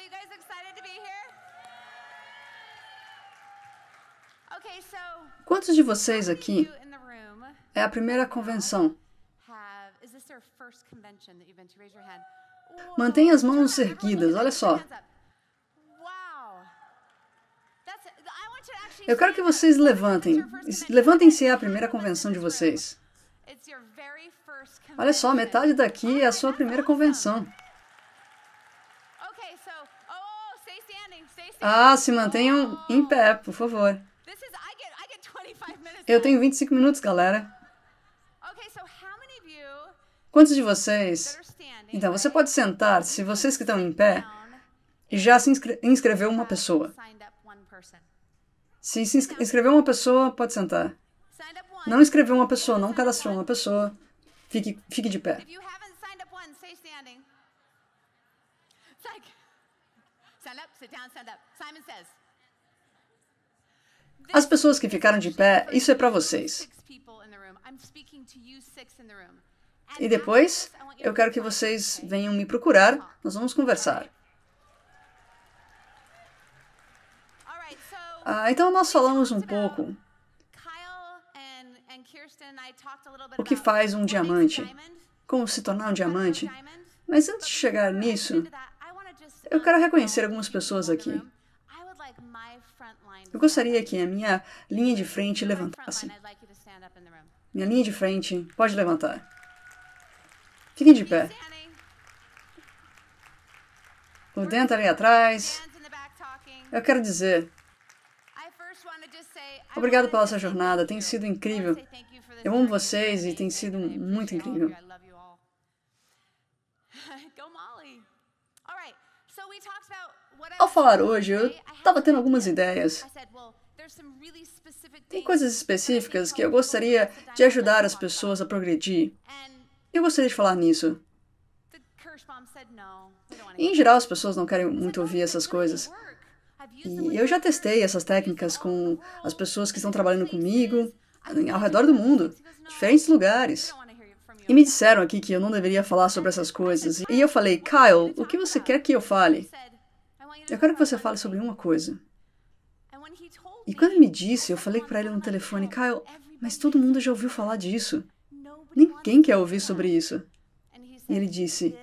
Are you guys excited to be here? Okay, so Quantos de vocês aqui é a primeira convenção? Mantenha as mãos erguidas, olha só. Eu quero que vocês levantem. Levantem-se é a primeira convenção de vocês. Olha só, metade daqui é a sua primeira convenção. Ah, se mantenham em pé, por favor. Eu tenho 25 minutos, galera. Quantos de vocês? Então, você pode sentar se vocês que estão em pé já se inscre inscreveu uma pessoa. Se, se inscreveu uma pessoa, pode sentar. Não inscreveu uma pessoa, não cadastrou uma pessoa, fique, fique de pé. As pessoas que ficaram de pé, isso é para vocês. E depois, eu quero que vocês venham me procurar, nós vamos conversar. Ah, então, nós falamos um pouco o que faz um diamante, como se tornar um diamante. Mas antes de chegar nisso, eu quero reconhecer algumas pessoas aqui. Eu gostaria que a minha linha de frente levantasse. Minha linha de frente, pode levantar. Fiquem de pé. O Dan ali atrás. Eu quero dizer. Obrigado pela sua jornada, tem sido incrível. Eu amo vocês e tem sido muito incrível. Ao falar hoje, eu estava tendo algumas ideias. Tem coisas específicas que eu gostaria de ajudar as pessoas a progredir. Eu gostaria de falar nisso. Em geral, as pessoas não querem muito ouvir essas coisas. E eu já testei essas técnicas com as pessoas que estão trabalhando comigo, ao redor do mundo, diferentes lugares. E me disseram aqui que eu não deveria falar sobre essas coisas. E eu falei, Kyle, o que você quer que eu fale? Eu quero que você fale sobre uma coisa. E quando ele me disse, eu falei para ele no telefone, Kyle, mas todo mundo já ouviu falar disso. Ninguém quer ouvir sobre isso. E ele disse,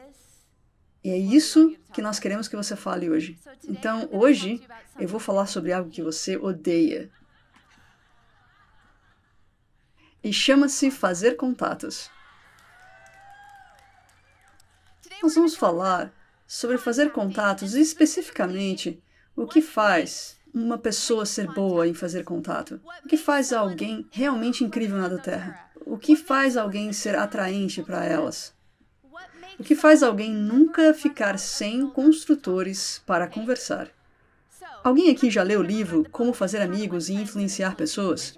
e é isso que nós queremos que você fale hoje. Então, hoje, eu vou falar sobre algo que você odeia. E chama-se fazer contatos. Nós vamos falar sobre fazer contatos e especificamente o que faz uma pessoa ser boa em fazer contato. O que faz alguém realmente incrível na Terra? O que faz alguém ser atraente para elas? O que faz alguém nunca ficar sem construtores para conversar? Alguém aqui já leu o livro Como Fazer Amigos e Influenciar Pessoas?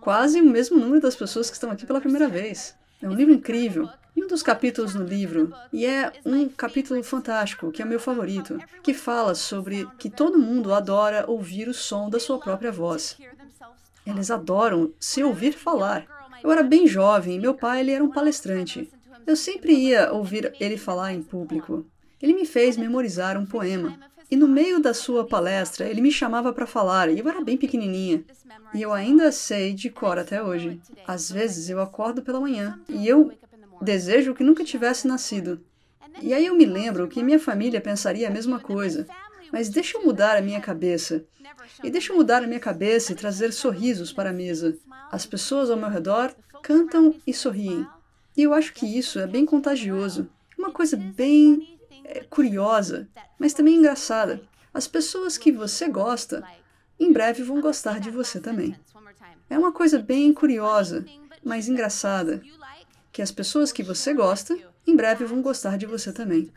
Quase o mesmo número das pessoas que estão aqui pela primeira vez. É um livro incrível em um dos capítulos no livro, e é um capítulo fantástico, que é o meu favorito, que fala sobre que todo mundo adora ouvir o som da sua própria voz. Eles adoram se ouvir falar. Eu era bem jovem e meu pai ele era um palestrante. Eu sempre ia ouvir ele falar em público. Ele me fez memorizar um poema. E no meio da sua palestra, ele me chamava para falar, e eu era bem pequenininha. E eu ainda sei de cor até hoje. Às vezes eu acordo pela manhã e eu Desejo que nunca tivesse nascido. E aí eu me lembro que minha família pensaria a mesma coisa. Mas deixa eu mudar a minha cabeça. E deixa eu mudar a minha cabeça e trazer sorrisos para a mesa. As pessoas ao meu redor cantam e sorriem. E eu acho que isso é bem contagioso. Uma coisa bem é, curiosa, mas também engraçada. As pessoas que você gosta, em breve vão gostar de você também. É uma coisa bem curiosa, mas engraçada que as pessoas que você gosta em breve vão gostar de você também.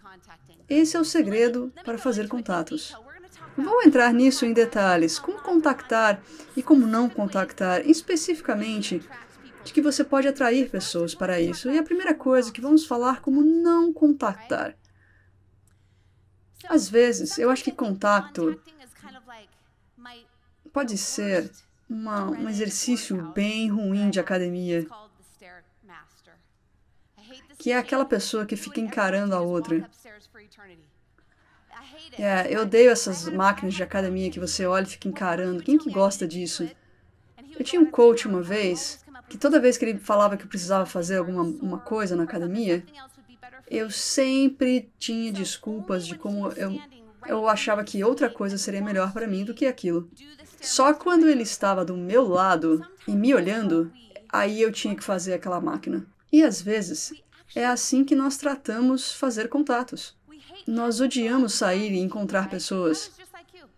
Esse é o segredo para fazer contatos. Vou entrar nisso em detalhes, como contactar e como não contactar, especificamente de que você pode atrair pessoas para isso. E a primeira coisa que vamos falar como não contactar. Às vezes, eu acho que contato pode ser uma, um exercício bem ruim de academia que é aquela pessoa que fica encarando a outra. É, eu odeio essas máquinas de academia que você olha e fica encarando. Quem que gosta disso? Eu tinha um coach uma vez que toda vez que ele falava que eu precisava fazer alguma uma coisa na academia, eu sempre tinha desculpas de como eu, eu achava que outra coisa seria melhor para mim do que aquilo. Só quando ele estava do meu lado e me olhando, aí eu tinha que fazer aquela máquina. E às vezes é assim que nós tratamos fazer contatos. Nós odiamos sair e encontrar pessoas.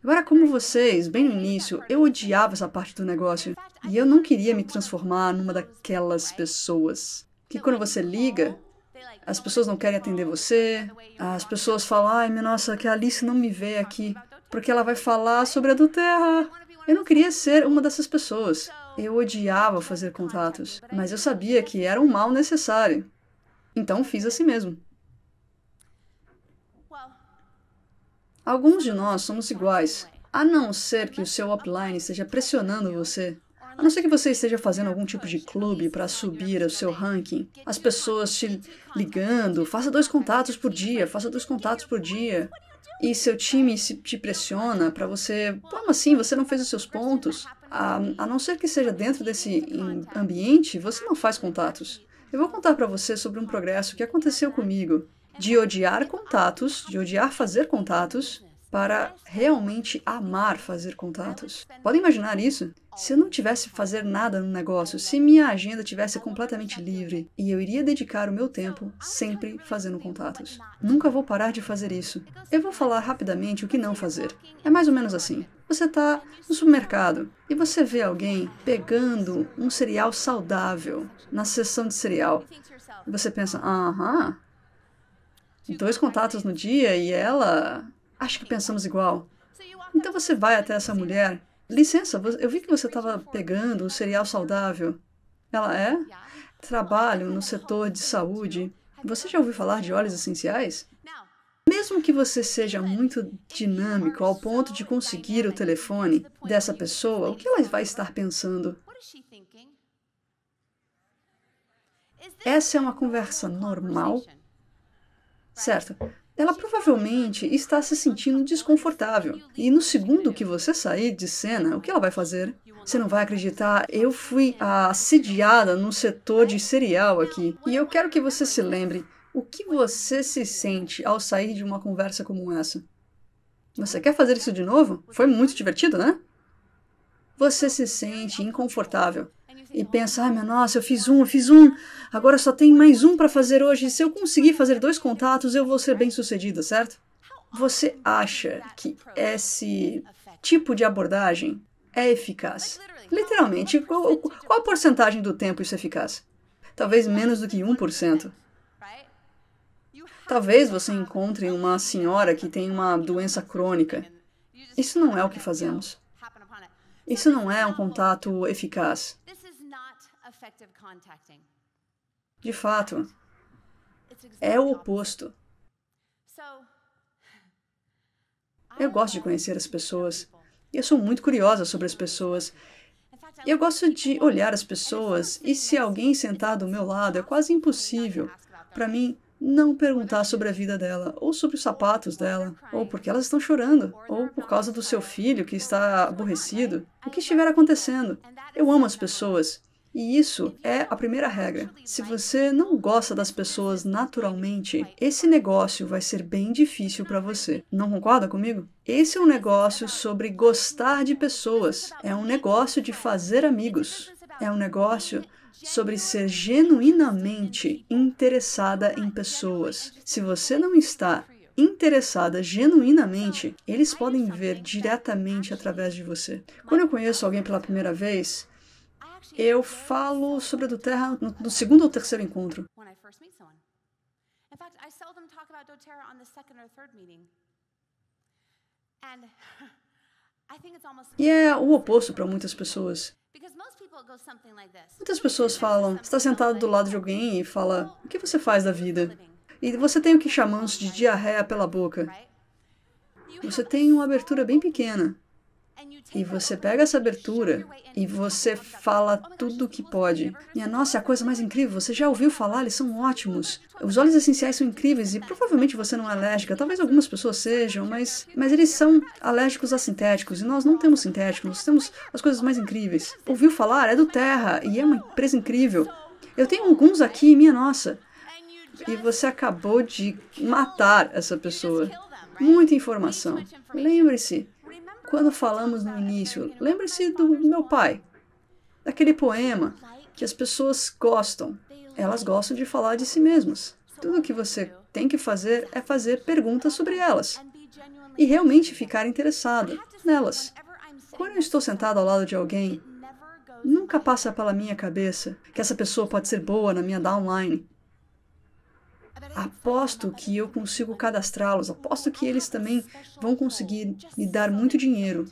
Eu era como vocês, bem no início, eu odiava essa parte do negócio. E eu não queria me transformar numa daquelas pessoas. Que quando você liga, oh, as oh, pessoas não querem atender você, as pessoas falam, ai, minha nossa, que a Alice não me vê aqui, porque ela vai falar sobre a do Terra. Eu não queria ser uma dessas pessoas. Eu odiava fazer contatos, mas eu sabia que era um mal necessário. Então fiz assim mesmo. Alguns de nós somos iguais, a não ser que o seu upline esteja pressionando você. A não ser que você esteja fazendo algum tipo de clube para subir o seu ranking, as pessoas te ligando, faça dois contatos por dia, faça dois contatos por dia. E seu time se, te pressiona para você, como assim, você não fez os seus pontos? A, ah, a não ser que seja dentro desse ambiente, você não faz contatos. Eu vou contar para você sobre um progresso que aconteceu comigo de odiar contatos, de odiar fazer contatos, para realmente amar fazer contatos. Podem imaginar isso? Se eu não tivesse fazer nada no negócio, se minha agenda tivesse completamente livre e eu iria dedicar o meu tempo sempre fazendo contatos. Nunca vou parar de fazer isso. Eu vou falar rapidamente o que não fazer. É mais ou menos assim. Você está no supermercado e você vê alguém pegando um cereal saudável na seção de cereal. você pensa, aham, dois contatos no dia e ela. Acho que pensamos igual. Então você vai até essa mulher. Licença, eu vi que você estava pegando um cereal saudável. Ela é? Trabalho no setor de saúde. Você já ouviu falar de óleos essenciais? Mesmo que você seja muito dinâmico ao ponto de conseguir o telefone dessa pessoa, o que ela vai estar pensando? Essa é uma conversa normal? Certo. Ela provavelmente está se sentindo desconfortável. E no segundo que você sair de cena, o que ela vai fazer? Você não vai acreditar, eu fui assediada no setor de cereal aqui. E eu quero que você se lembre o que você se sente ao sair de uma conversa como essa? Você quer fazer isso de novo? Foi muito divertido, né? Você se sente inconfortável e pensa: ai, ah, meu nossa, eu fiz um, eu fiz um, agora só tem mais um para fazer hoje. Se eu conseguir fazer dois contatos, eu vou ser bem sucedida, certo? Você acha que esse tipo de abordagem é eficaz? Literalmente, qual, qual a porcentagem do tempo isso é eficaz? Talvez menos do que 1%. Talvez você encontre uma senhora que tem uma doença crônica. Isso não é o que fazemos. Isso não é um contato eficaz. De fato, é o oposto. Eu gosto de conhecer as pessoas. Eu sou muito curiosa sobre as pessoas. Eu gosto de olhar as pessoas e se alguém sentar do meu lado é quase impossível para mim não perguntar sobre a vida dela, ou sobre os sapatos dela, ou porque elas estão chorando, ou por causa do seu filho que está aborrecido, o que estiver acontecendo. Eu amo as pessoas. E isso é a primeira regra. Se você não gosta das pessoas naturalmente, esse negócio vai ser bem difícil para você. Não concorda comigo? Esse é um negócio sobre gostar de pessoas. É um negócio de fazer amigos. É um negócio sobre ser genuinamente interessada em pessoas. Se você não está interessada genuinamente, eles podem ver diretamente através de você. Quando eu conheço alguém pela primeira vez, eu falo sobre a doTERRA no, no segundo ou terceiro encontro. E é o oposto para muitas pessoas. Muitas pessoas falam, está sentado do lado de alguém e fala, o que você faz da vida? E você tem o que chamamos de diarreia pela boca. Você tem uma abertura bem pequena. E você pega essa abertura e você fala tudo o que pode. Minha nossa, é a coisa mais incrível, você já ouviu falar, eles são ótimos. Os óleos essenciais são incríveis e provavelmente você não é alérgica, talvez algumas pessoas sejam, mas, mas eles são alérgicos a sintéticos e nós não temos sintéticos, nós temos as coisas mais incríveis. Ouviu falar? É do Terra e é uma empresa incrível. Eu tenho alguns aqui, minha nossa. E você acabou de matar essa pessoa. Muita informação. Lembre-se, quando falamos no início, lembre-se do meu pai, daquele poema que as pessoas gostam. Elas gostam de falar de si mesmas. Tudo o que você tem que fazer é fazer perguntas sobre elas e realmente ficar interessado nelas. Quando eu estou sentado ao lado de alguém, nunca passa pela minha cabeça que essa pessoa pode ser boa na minha downline Aposto que eu consigo cadastrá-los, aposto que eles também vão conseguir me dar muito dinheiro.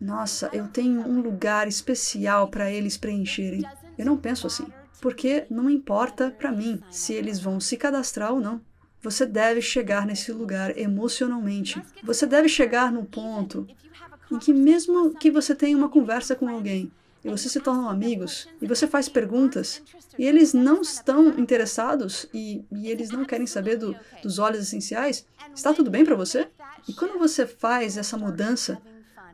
Nossa, eu tenho um lugar especial para eles preencherem. Eu não penso assim, porque não importa para mim se eles vão se cadastrar ou não. Você deve chegar nesse lugar emocionalmente. Você deve chegar no ponto em que, mesmo que você tenha uma conversa com alguém, e vocês se tornam amigos e você faz perguntas e eles não estão interessados e, e eles não querem saber do, dos olhos essenciais, está tudo bem para você? E quando você faz essa mudança,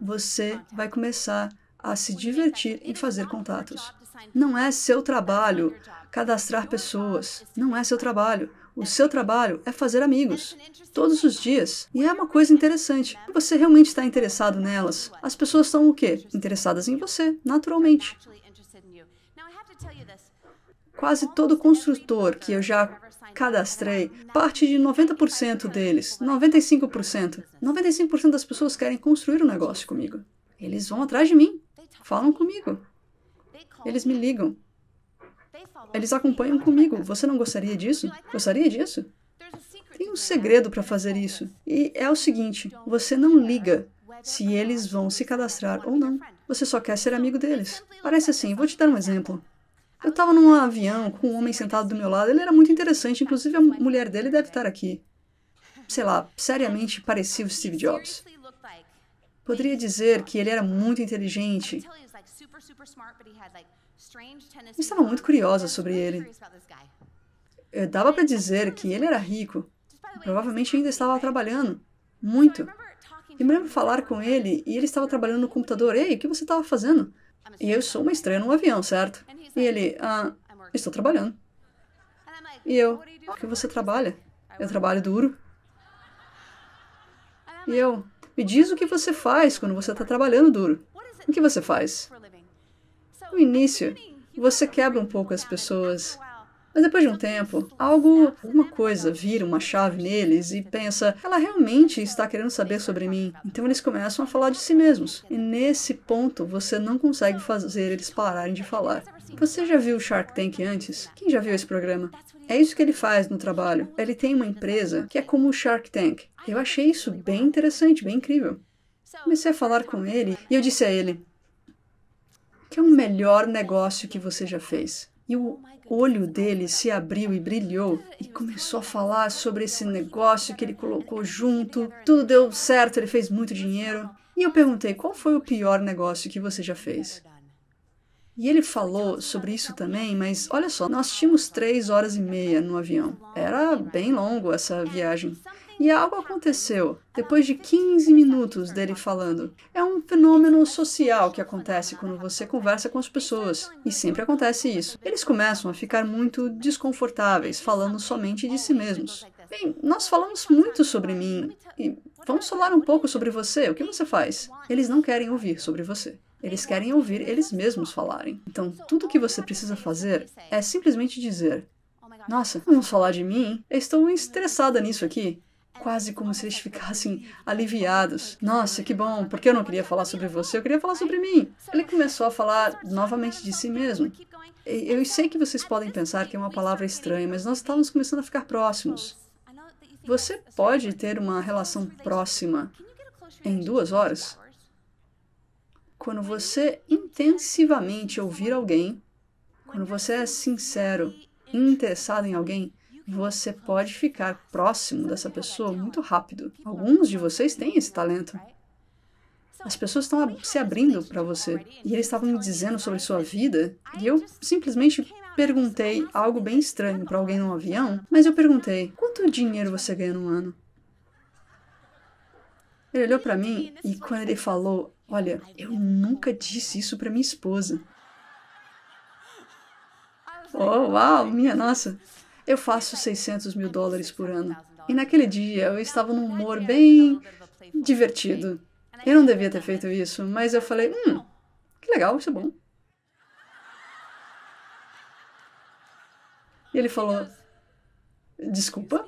você vai começar a se divertir e fazer contatos. Não é seu trabalho cadastrar pessoas. Não é seu trabalho. O seu trabalho é fazer amigos, todos os dias. E é uma coisa interessante. Você realmente está interessado nelas. As pessoas estão o quê? Interessadas em você, naturalmente. Quase todo construtor que eu já cadastrei, parte de 90% deles, 95%, 95% das pessoas querem construir um negócio comigo. Eles vão atrás de mim, falam comigo, eles me ligam. Eles acompanham comigo. Você não gostaria disso? Gostaria disso? Tem um segredo para fazer isso. E é o seguinte: você não liga se eles vão se cadastrar ou não. Você só quer ser amigo deles. Parece assim, vou te dar um exemplo. Eu estava num avião com um homem sentado do meu lado, ele era muito interessante, inclusive a mulher dele deve estar aqui. Sei lá, seriamente parecia o Steve Jobs. Poderia dizer que ele era muito inteligente. Eu estava muito curiosa sobre ele. Eu dava para dizer que ele era rico. Provavelmente ainda estava trabalhando. Muito. E me lembro falar com ele e ele estava trabalhando no computador. Ei, o que você estava fazendo? E eu sou uma estranha num avião, certo? E ele, ah, estou trabalhando. E eu, o que você trabalha? Eu trabalho duro. E eu, me diz o que você faz quando você está trabalhando duro. O que você faz? No início, você quebra um pouco as pessoas. Mas depois de um tempo, algo, alguma coisa vira uma chave neles e pensa, ela realmente está querendo saber sobre mim. Então eles começam a falar de si mesmos. E nesse ponto você não consegue fazer eles pararem de falar. Você já viu o Shark Tank antes? Quem já viu esse programa? É isso que ele faz no trabalho. Ele tem uma empresa que é como o Shark Tank. Eu achei isso bem interessante, bem incrível. Comecei a falar com ele e eu disse a ele: que é o melhor negócio que você já fez. E o olho dele se abriu e brilhou e começou a falar sobre esse negócio que ele colocou junto. Tudo deu certo, ele fez muito dinheiro. E eu perguntei: qual foi o pior negócio que você já fez? E ele falou sobre isso também, mas olha só, nós tínhamos três horas e meia no avião. Era bem longo essa viagem. E algo aconteceu depois de 15 minutos dele falando. É um fenômeno social que acontece quando você conversa com as pessoas, e sempre acontece isso. Eles começam a ficar muito desconfortáveis falando somente de si mesmos. Bem, nós falamos muito sobre mim e vamos falar um pouco sobre você. O que você faz? Eles não querem ouvir sobre você. Eles querem ouvir eles mesmos falarem. Então, tudo o que você precisa fazer é simplesmente dizer: Nossa, vamos falar de mim? Eu estou estressada nisso aqui quase como se eles ficassem aliviados. Nossa, que bom, porque eu não queria falar sobre você, eu queria falar sobre mim. Ele começou a falar novamente de si mesmo. Eu sei que vocês podem pensar que é uma palavra estranha, mas nós estávamos começando a ficar próximos. Você pode ter uma relação próxima em duas horas? Quando você intensivamente ouvir alguém, quando você é sincero, interessado em alguém, você pode ficar próximo dessa pessoa muito rápido. Alguns de vocês têm esse talento. As pessoas estão se abrindo para você. E eles estavam me dizendo sobre sua vida, e eu simplesmente perguntei algo bem estranho para alguém num avião, mas eu perguntei: "Quanto dinheiro você ganha no ano?" Ele olhou para mim e quando ele falou: "Olha, eu nunca disse isso para minha esposa." Oh, uau, minha nossa. Eu faço 600 mil dólares por ano. E naquele dia eu estava num humor bem divertido. Eu não devia ter feito isso, mas eu falei: hum, que legal, isso é bom. E ele falou: desculpa?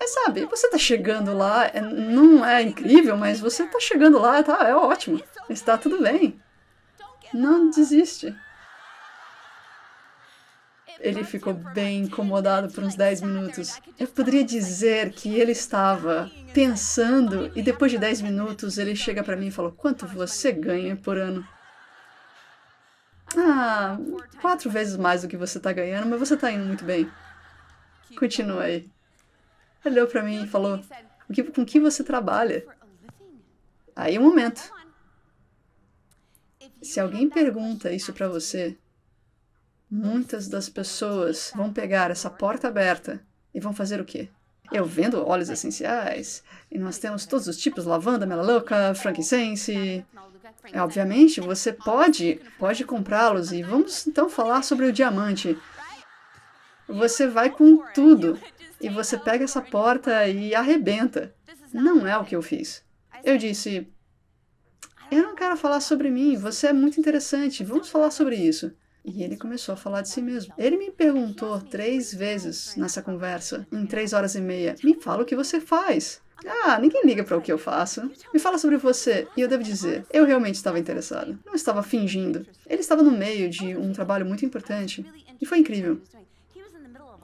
Mas sabe, você tá chegando lá, não é incrível, mas você tá chegando lá, tá, é ótimo, está tudo bem. Não desiste. Ele ficou bem incomodado por uns 10 minutos. Eu poderia dizer que ele estava pensando e depois de 10 minutos ele chega para mim e falou: "Quanto você ganha por ano?" Ah, quatro vezes mais do que você está ganhando, mas você está indo muito bem. Continua aí. Olhou para mim e falou: com que você trabalha? Aí um momento. Se alguém pergunta isso para você, Muitas das pessoas vão pegar essa porta aberta e vão fazer o quê? Eu vendo óleos essenciais e nós temos todos os tipos: lavanda, melaleuca, frankincense. É, obviamente, você pode, pode comprá-los e vamos então falar sobre o diamante. Você vai com tudo e você pega essa porta e arrebenta. Não é o que eu fiz. Eu disse: Eu não quero falar sobre mim, você é muito interessante, vamos falar sobre isso. E ele começou a falar de si mesmo. Ele me perguntou três vezes nessa conversa, em três horas e meia: me fala o que você faz. Ah, ninguém liga para o que eu faço. Me fala sobre você. E eu devo dizer, eu realmente estava interessado. Não estava fingindo. Ele estava no meio de um trabalho muito importante. E foi incrível.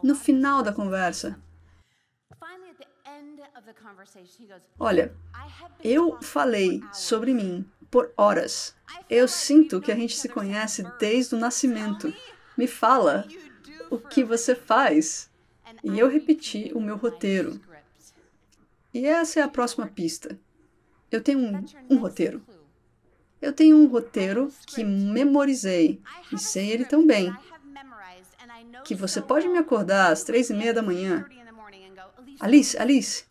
No final da conversa, Olha, eu falei sobre mim por horas. Eu sinto que a gente se conhece desde o nascimento. Me fala o que você faz. E eu repeti o meu roteiro. E essa é a próxima pista. Eu tenho um, um roteiro. Eu tenho um roteiro que memorizei e sei ele tão bem que você pode me acordar às três e meia da manhã. Alice, Alice,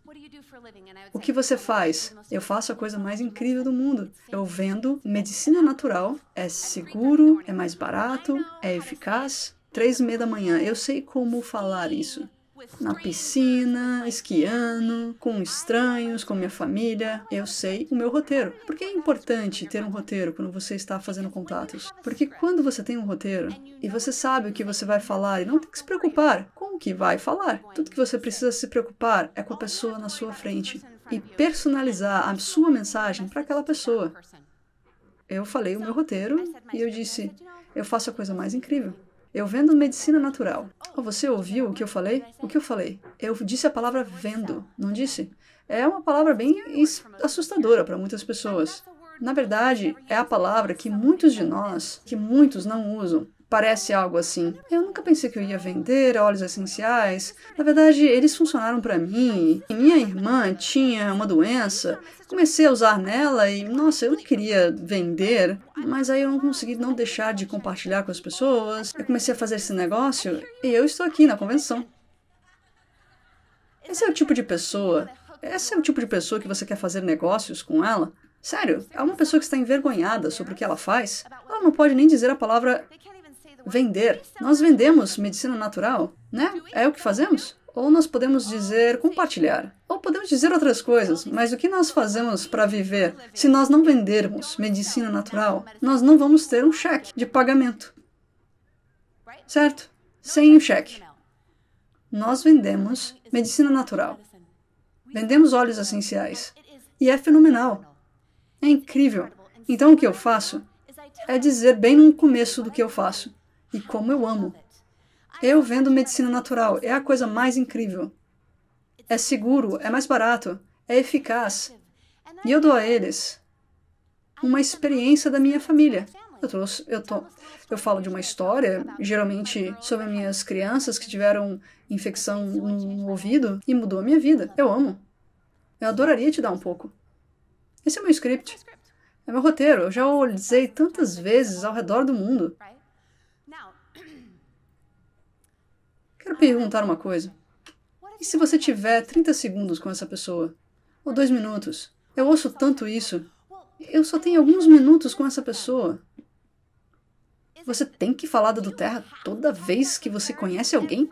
né? O que você faz? Eu faço a coisa mais né? incrível do mundo. Eu vendo medicina natural, é seguro, é mais barato, é eficaz. Três e meia da manhã, eu sei como falar isso. Na piscina, esquiando, com estranhos, com minha família. Eu sei o meu roteiro. Por que é importante ter um roteiro quando você está fazendo contatos? Porque quando você tem um roteiro e você sabe o que você vai falar e não tem que se preocupar, o que vai falar. Tudo que você precisa se preocupar é com a pessoa na sua frente e personalizar a sua mensagem para aquela pessoa. Eu falei o meu roteiro e eu disse: eu faço a coisa mais incrível. Eu vendo medicina natural. Oh, você ouviu o que eu falei? O que eu falei? Eu disse a palavra vendo, não disse? É uma palavra bem assustadora para muitas pessoas. Na verdade, é a palavra que muitos de nós, que muitos não usam, Parece algo assim. Eu nunca pensei que eu ia vender óleos essenciais. Na verdade, eles funcionaram para mim. E minha irmã tinha uma doença. Comecei a usar nela e, nossa, eu nem queria vender, mas aí eu não consegui não deixar de compartilhar com as pessoas. Eu comecei a fazer esse negócio e eu estou aqui na convenção. Esse é o tipo de pessoa. Esse é o tipo de pessoa que você quer fazer negócios com ela? Sério, é uma pessoa que está envergonhada sobre o que ela faz. Ela não pode nem dizer a palavra vender. Nós vendemos medicina natural, né? É o que fazemos? Ou nós podemos dizer compartilhar. Ou podemos dizer outras coisas, mas o que nós fazemos para viver? Se nós não vendermos medicina natural, nós não vamos ter um cheque de pagamento. Certo? Sem um cheque. Nós vendemos medicina natural. Vendemos óleos essenciais. E é fenomenal. É incrível. Então o que eu faço é dizer bem no começo do que eu faço. E como eu amo. Eu vendo medicina natural. É a coisa mais incrível. É seguro, é mais barato, é eficaz. E eu dou a eles uma experiência da minha família. Eu, trouxe, eu, tô, eu falo de uma história, geralmente sobre minhas crianças que tiveram infecção no ouvido e mudou a minha vida. Eu amo. Eu adoraria te dar um pouco. Esse é meu script. É meu roteiro. Eu já o tantas vezes ao redor do mundo. Quero perguntar uma coisa. E se você tiver 30 segundos com essa pessoa? Ou dois minutos? Eu ouço tanto isso. Eu só tenho alguns minutos com essa pessoa. Você tem que falar da do Terra toda vez que você conhece alguém?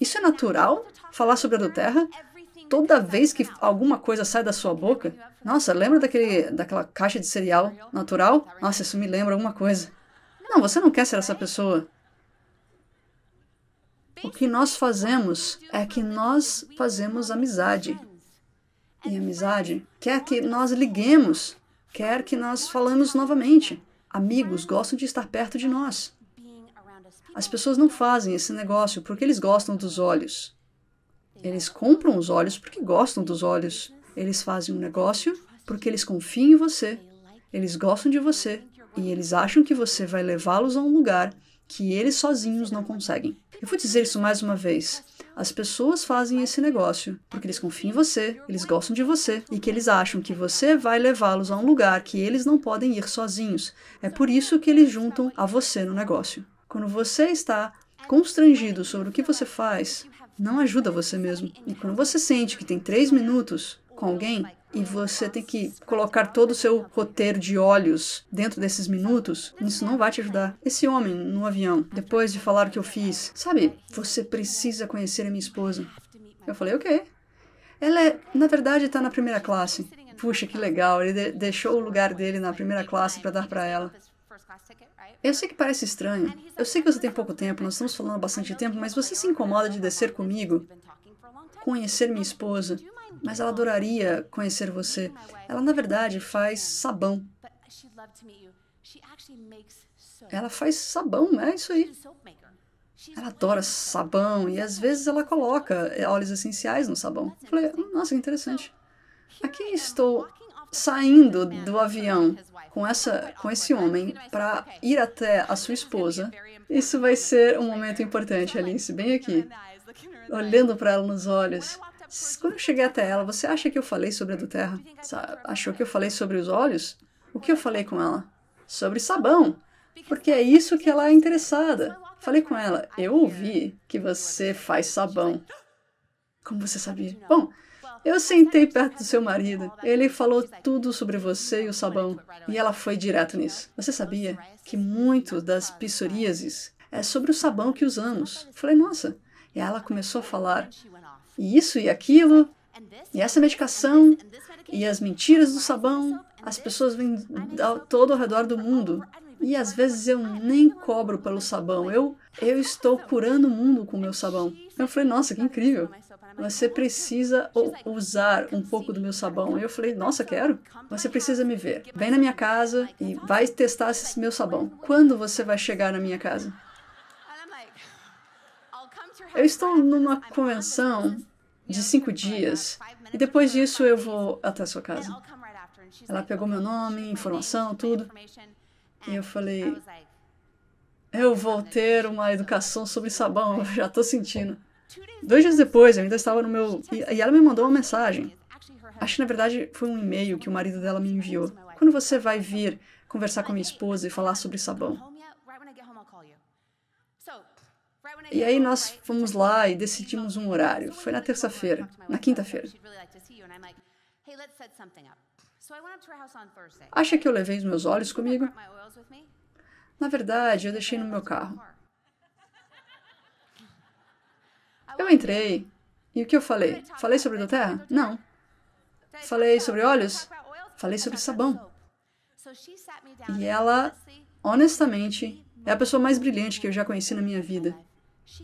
Isso é natural? Falar sobre a do Terra? Toda vez que alguma coisa sai da sua boca? Nossa, lembra daquele, daquela caixa de cereal natural? Nossa, isso me lembra alguma coisa. Não, você não quer ser essa pessoa. O que nós fazemos é que nós fazemos amizade. E amizade quer que nós liguemos, quer que nós falemos novamente. Amigos gostam de estar perto de nós. As pessoas não fazem esse negócio porque eles gostam dos olhos. Eles compram os olhos porque gostam dos olhos. Eles fazem um negócio porque eles confiam em você. Eles gostam de você e eles acham que você vai levá-los a um lugar que eles sozinhos não conseguem. Eu vou dizer isso mais uma vez. As pessoas fazem esse negócio porque eles confiam em você, eles gostam de você e que eles acham que você vai levá-los a um lugar que eles não podem ir sozinhos. É por isso que eles juntam a você no negócio. Quando você está constrangido sobre o que você faz, não ajuda você mesmo. E quando você sente que tem três minutos com alguém e você tem que colocar todo o seu roteiro de olhos dentro desses minutos, isso não vai te ajudar. Esse homem no avião, depois de falar o que eu fiz, sabe, você precisa conhecer a minha esposa. Eu falei, ok. Ela, é, na verdade, está na primeira classe. Puxa, que legal, ele de deixou o lugar dele na primeira classe para dar para ela. Eu sei que parece estranho. Eu sei que você tem pouco tempo, nós estamos falando há bastante tempo, mas você se incomoda de descer comigo? Conhecer minha esposa? mas ela adoraria conhecer você. Ela, na verdade, faz sabão. Ela faz sabão, é isso aí. Ela adora sabão e às vezes ela coloca óleos essenciais no sabão. Eu falei, nossa, interessante. Aqui estou saindo do avião com essa com esse homem para ir até a sua esposa. Isso vai ser um momento importante, Alice, bem aqui. Olhando para ela nos olhos. Quando eu cheguei até ela, você acha que eu falei sobre a do Terra? Achou que eu falei sobre os olhos? O que eu falei com ela? Sobre sabão, porque é isso que ela é interessada. Falei com ela, eu ouvi que você faz sabão. Como você sabia? Bom, eu sentei perto do seu marido. Ele falou tudo sobre você e o sabão. E ela foi direto nisso. Você sabia que muito das psoríases é sobre o sabão que usamos? Falei, nossa. E ela começou a falar e isso e aquilo, e essa medicação, e as mentiras do sabão, as pessoas vêm ao, todo ao redor do mundo. E às vezes eu nem cobro pelo sabão, eu, eu estou curando o mundo com o meu sabão. Eu falei, nossa, que incrível. Você precisa usar um pouco do meu sabão. Eu falei, nossa, quero. Você precisa me ver. Vem na minha casa e vai testar esse meu sabão. Quando você vai chegar na minha casa? Eu estou numa convenção de cinco dias e depois disso eu vou até a sua casa. Ela pegou meu nome, informação, tudo. E eu falei, eu vou ter uma educação sobre sabão, eu já estou sentindo. Dois dias depois, eu ainda estava no meu. E, ela me mandou uma mensagem. Acho que na verdade foi um e-mail que o marido dela me enviou. Quando você vai vir conversar com minha esposa e falar sobre sabão? E aí nós fomos lá e decidimos um horário. Foi na terça-feira, na quinta-feira. Acha que eu levei os meus olhos comigo? Na verdade, eu deixei no meu carro. Eu entrei. E o que eu falei? Falei sobre a terra? Não. Falei sobre olhos? Falei sobre sabão. E ela, honestamente, é a pessoa mais brilhante que eu já conheci na minha vida.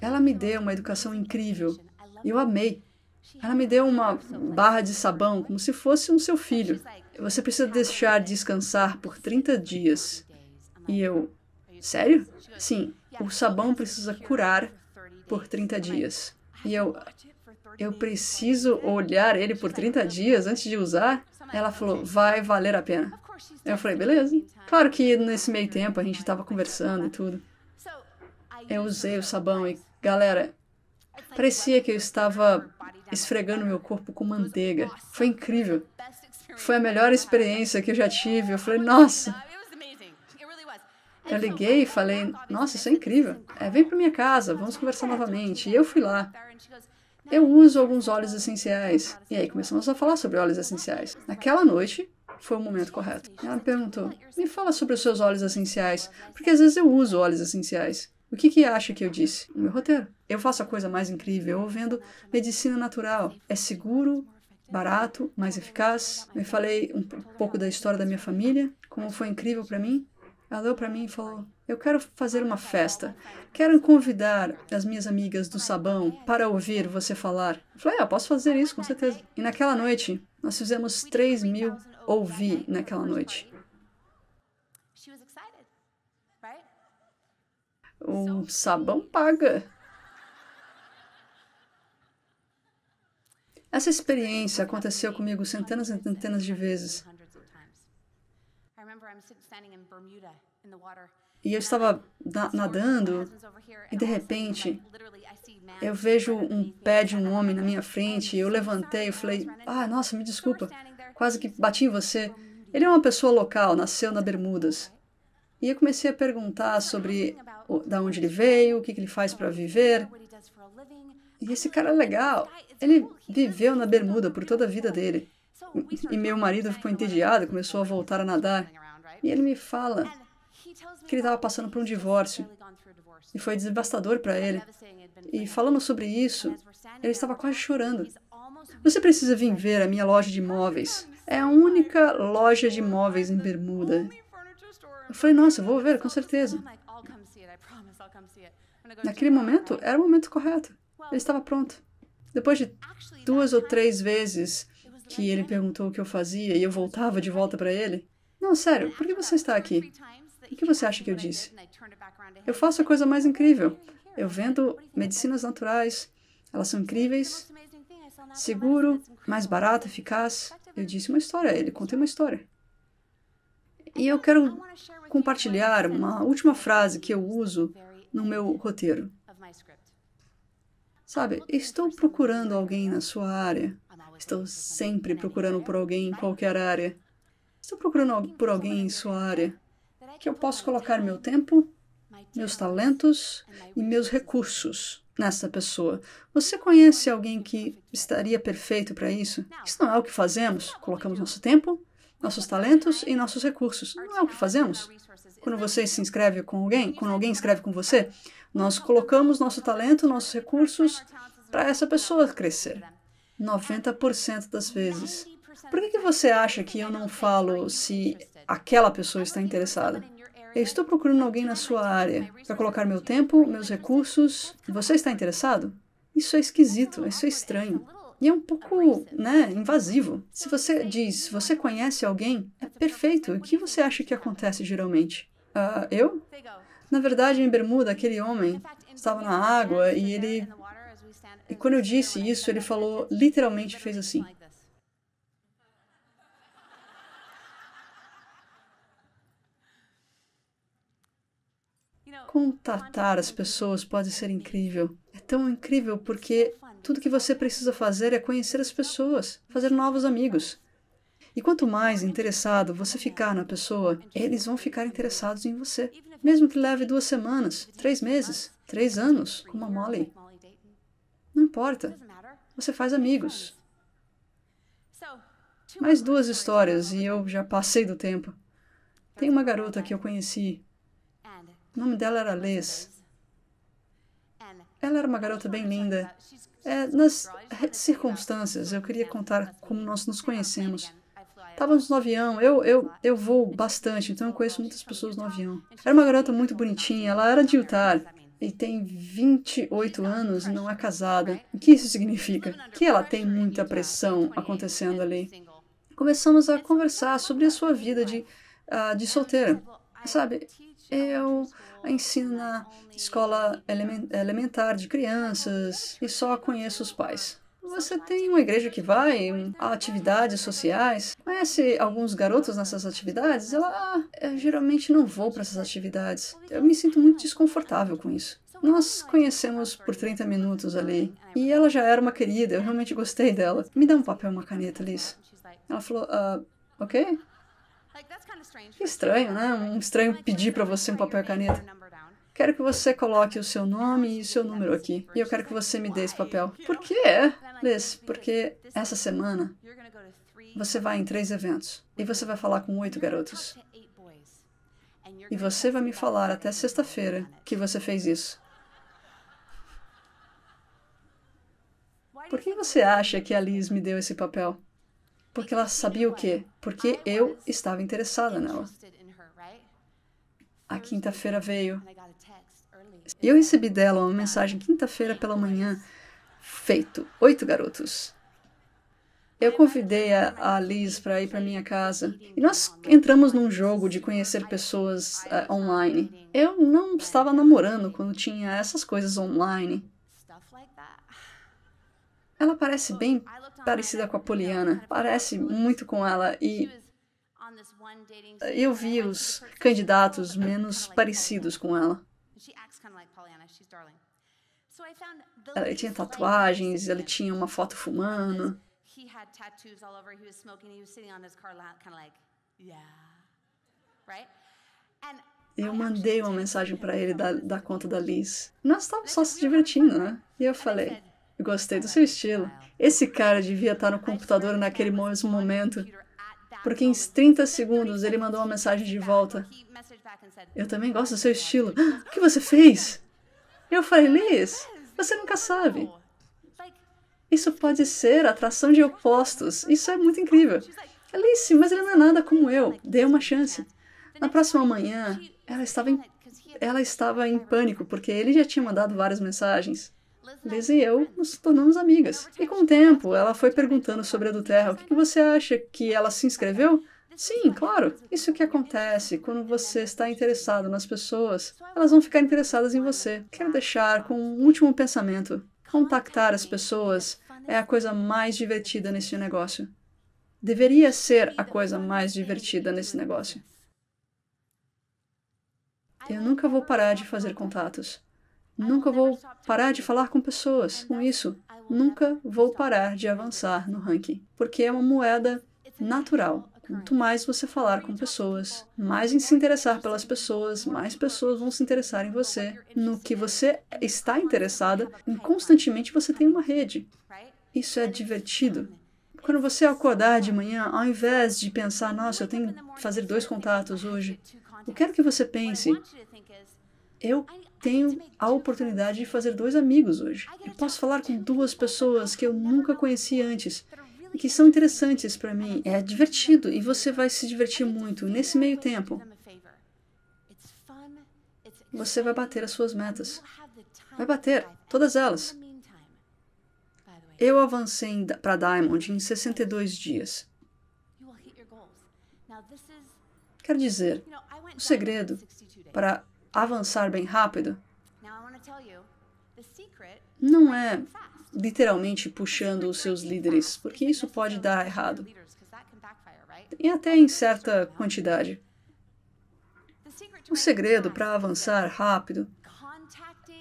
Ela me deu uma educação incrível. Eu amei. Ela me deu uma barra de sabão como se fosse um seu filho. Você precisa deixar descansar por 30 dias. E eu, sério? Sim, o sabão precisa curar por 30 dias. E eu, eu preciso olhar ele por 30 dias antes de usar? Ela falou, vai valer a pena. Eu falei, beleza. Claro que nesse meio tempo a gente estava conversando e tudo. Eu usei o sabão e, galera, parecia que eu estava esfregando meu corpo com manteiga. Foi incrível. Foi a melhor experiência que eu já tive. Eu falei, nossa. Eu liguei e falei, nossa, isso é incrível. É, vem para minha casa, vamos conversar novamente. E eu fui lá. Eu uso alguns óleos essenciais. E aí começamos a falar sobre óleos essenciais. Naquela noite, foi o momento correto. Ela me perguntou: me fala sobre os seus óleos essenciais, porque às vezes eu uso óleos essenciais. O que, que acha que eu disse? No meu roteiro. Eu faço a coisa mais incrível, eu vendo medicina natural. É seguro, barato, mais eficaz. Eu falei um pouco da história da minha família, como foi incrível para mim. Ela olhou para mim e falou: Eu quero fazer uma festa. Quero convidar as minhas amigas do sabão para ouvir você falar. Eu falei: ah, eu posso fazer isso, com certeza. E naquela noite, nós fizemos 3 mil ouvir naquela noite. um sabão paga. Essa experiência aconteceu comigo centenas e centenas de vezes. E eu estava nadando e de repente eu vejo um pé de um homem na minha frente. Eu levantei e falei: Ah, nossa, me desculpa, quase que bati em você. Ele é uma pessoa local, nasceu na Bermudas. E eu comecei a perguntar sobre o, da onde ele veio, o que, que ele faz para viver. E esse cara é legal. Ele viveu na Bermuda por toda a vida dele. E meu marido ficou entediado, começou a voltar a nadar. E ele me fala que ele estava passando por um divórcio. E foi devastador para ele. E falando sobre isso, ele estava quase chorando. Você precisa vir ver a minha loja de imóveis. É a única loja de imóveis em Bermuda. Eu falei, nossa, eu vou ver, com certeza. Naquele momento, era o momento correto. Ele estava pronto. Depois de duas ou três vezes que ele perguntou o que eu fazia e eu voltava de volta para ele. Não, sério, por que você está aqui? O que você acha que eu disse? Eu faço a coisa mais incrível. Eu vendo medicinas naturais. Elas são incríveis, seguro, mais barato, eficaz. Eu disse uma história a ele, contei uma história. E eu quero compartilhar uma última frase que eu uso no meu roteiro. Sabe, estou procurando alguém na sua área. Estou sempre procurando por alguém em qualquer área. Estou procurando por alguém em sua área que eu possa colocar meu tempo, meus talentos e meus recursos nessa pessoa. Você conhece alguém que estaria perfeito para isso? Isso não é o que fazemos. Colocamos nosso tempo, nossos talentos e nossos recursos. Não é o que fazemos. Quando você se inscreve com alguém, quando alguém escreve com você, nós colocamos nosso talento, nossos recursos para essa pessoa crescer. 90% das vezes. Por que, que você acha que eu não falo se aquela pessoa está interessada? Eu estou procurando alguém na sua área para colocar meu tempo, meus recursos. Você está interessado? Isso é esquisito, isso é estranho. E é um pouco né, invasivo. Se você diz, você conhece alguém, é perfeito. É o que você acha que acontece geralmente? Uh, eu? Na verdade, em Bermuda, aquele homem estava na água e ele. E quando eu disse isso, ele falou, literalmente fez assim. Contatar as pessoas pode ser incrível. É tão incrível porque tudo que você precisa fazer é conhecer as pessoas, fazer novos amigos. E quanto mais interessado você ficar na pessoa, eles vão ficar interessados em você. Mesmo que leve duas semanas, três meses, três anos, como a Molly. Não importa. Você faz amigos. Mais duas histórias e eu já passei do tempo. Tem uma garota que eu conheci o nome dela era Liz. Ela era uma garota bem linda. É, nas circunstâncias, eu queria contar como nós nos conhecemos. Estávamos no avião, eu, eu, eu vou bastante, então eu conheço muitas pessoas no avião. Era uma garota muito bonitinha, ela era de Utah e tem 28 anos e não é casada. O que isso significa? Que ela tem muita pressão acontecendo ali. Começamos a conversar sobre a sua vida de, uh, de solteira. Sabe, eu ensino na escola elementar de crianças e só conheço os pais. Você tem uma igreja que vai a atividades sociais, conhece alguns garotos nessas atividades? Ela, ah, eu geralmente não vou para essas atividades. Eu me sinto muito desconfortável com isso. Nós conhecemos por 30 minutos ali. E ela já era uma querida, eu realmente gostei dela. Me dá um papel e uma caneta, Liz. Ela falou, ah, ok. Estranho, né? Um estranho pedir para você um papel e caneta. Quero que você coloque o seu nome e o seu número aqui. E eu quero que você me dê esse papel. Por quê? Liz, porque essa semana você vai em três eventos e você vai falar com oito garotos. E você vai me falar até sexta-feira que você fez isso. Por que você acha que a Liz me deu esse papel? Porque ela sabia o quê? Porque eu estava interessada nela. A quinta-feira veio. Eu recebi dela uma mensagem quinta-feira pela manhã. Feito. Oito garotos. Eu convidei a, Liz para ir para minha casa e nós entramos num jogo de conhecer pessoas uh, online. Eu não estava namorando quando tinha essas coisas online. Ela parece bem parecida com a Poliana, parece muito com ela e eu vi os candidatos menos parecidos com ela. Ela tinha tatuagens, ela tinha uma foto fumando. Eu mandei uma mensagem para ele da, da conta da Liz. Nós estávamos só se divertindo, né? E eu falei, Gostei do seu estilo. Esse cara devia estar no computador naquele mesmo momento, porque em 30 segundos ele mandou uma mensagem de volta. Eu também gosto do seu estilo. Ah, o que você fez? Eu falei, Liz, você nunca sabe. Isso pode ser atração de opostos. Isso é muito incrível. Alice, mas ele não é nada como eu. Dê uma chance. Na próxima manhã, ela estava em, ela estava em pânico, porque ele já tinha mandado várias mensagens. Liz e eu nos tornamos amigas. E com o tempo, ela foi perguntando sobre a do Terra. O que você acha que ela se inscreveu? Sim, claro. Isso é que acontece quando você está interessado nas pessoas. Elas vão ficar interessadas em você. Quero deixar com um último pensamento. Contactar as pessoas é a coisa mais divertida nesse negócio. Deveria ser a coisa mais divertida nesse negócio. Eu nunca vou parar de fazer contatos. Nunca vou parar de falar com pessoas. Com isso, nunca vou parar de avançar no ranking, porque é uma moeda natural. Quanto mais você falar com pessoas, mais em se interessar pelas pessoas, mais pessoas vão se interessar em você. No que você está interessada, constantemente você tem uma rede. Isso é divertido. Quando você acordar de manhã, ao invés de pensar, nossa, eu tenho que fazer dois contatos hoje, eu quero é que você pense, eu tenho a oportunidade de fazer dois amigos hoje. Eu posso falar com duas pessoas que eu nunca conheci antes e que são interessantes para mim. É divertido e você vai se divertir muito nesse meio tempo. Você vai bater as suas metas. Vai bater todas elas. Eu avancei para Diamond em 62 dias. Quer dizer, o segredo para avançar bem rápido não é literalmente puxando os seus líderes, porque isso pode dar errado. e até em certa quantidade. O segredo para avançar rápido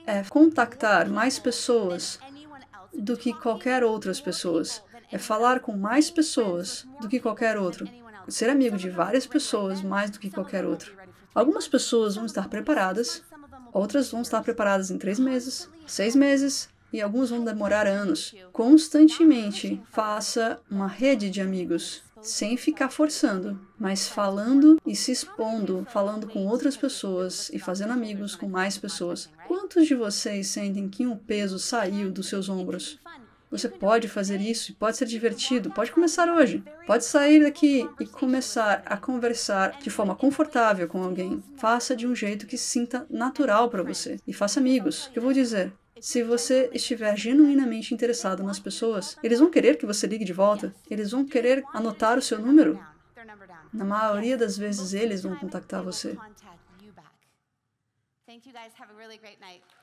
é contactar mais pessoas é do que qualquer outras pessoas. É falar com mais pessoas do que qualquer outro. Ser amigo de várias pessoas mais do que qualquer outro. Algumas pessoas vão estar preparadas, outras vão estar preparadas em três meses, seis meses e alguns vão demorar anos. Constantemente faça uma rede de amigos, sem ficar forçando, mas falando e se expondo, falando com outras pessoas e fazendo amigos com mais pessoas. Quantos de vocês sentem que um peso saiu dos seus ombros? Você pode fazer isso e pode ser divertido. Pode começar hoje. Pode sair daqui e começar a conversar de forma confortável com alguém. Faça de um jeito que sinta natural para você e faça amigos. Eu vou dizer, se você estiver genuinamente interessado nas pessoas, eles vão querer que você ligue de volta. Eles vão querer anotar o seu número. Na maioria das vezes, eles vão contactar você. Obrigada, guys. Have a really great night.